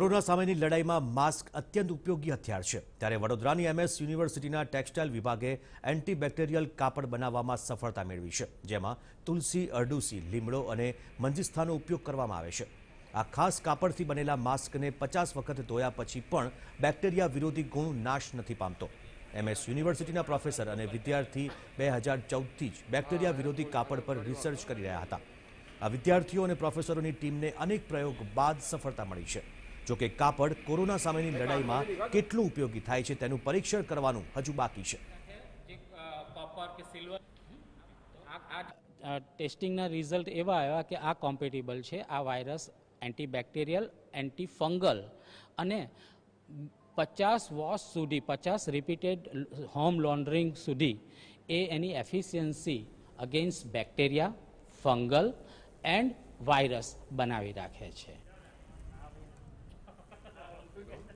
corona સામેની લડાઈમાં mask અત્યંત ઉપયોગી હથિયાર છે ત્યારે વડોદરાની એમએસ યુનિવર્સિટીના ટેક્સટાઇલ વિભાગે એન્ટીબેક્ટેરિયલ કાપડ બનાવવામાં સફળતા મેળવી છે જેમાં તુલસી અરડુસી લીમડો અને મંજિસ્થાનો ઉપયોગ કરવામાં આવે છે આ ખાસ કાપડથી બનેલા માસ્કને પચાસ વખત ધોયા પછી પણ બેક્ટેરિયા વિરોધી ગુણ નાશ નથી પામતો એમએસ યુનિવર્સિટીના પ્રોફેસર અને વિદ્યાર્થી બે હજાર ચૌદથી જ બેક્ટેરિયા વિરોધી કાપડ પર રિસર્ચ કરી રહ્યા હતા આ વિદ્યાર્થીઓ અને પ્રોફેસરોની ટીમને અનેક પ્રયોગ બાદ સફળતા મળી છે જોકે કાપડ કોરોના સામેની લડાઈમાં કેટલું ઉપયોગી થાય છે તેનું પરીક્ષણ કરવાનું હજુ બાકી છે ટેસ્ટિંગના રિઝલ્ટ એવા આવ્યા કે આ કોમ્પિટેબલ છે આ વાયરસ એન્ટીબેક્ટેરિયલ એન્ટીફંગલ અને પચાસ વોશ સુધી પચાસ રિપીટેડ હોમ લોન્ડરિંગ સુધી એ એની efficiency against bacteria fungal and virus બનાવી રાખે છે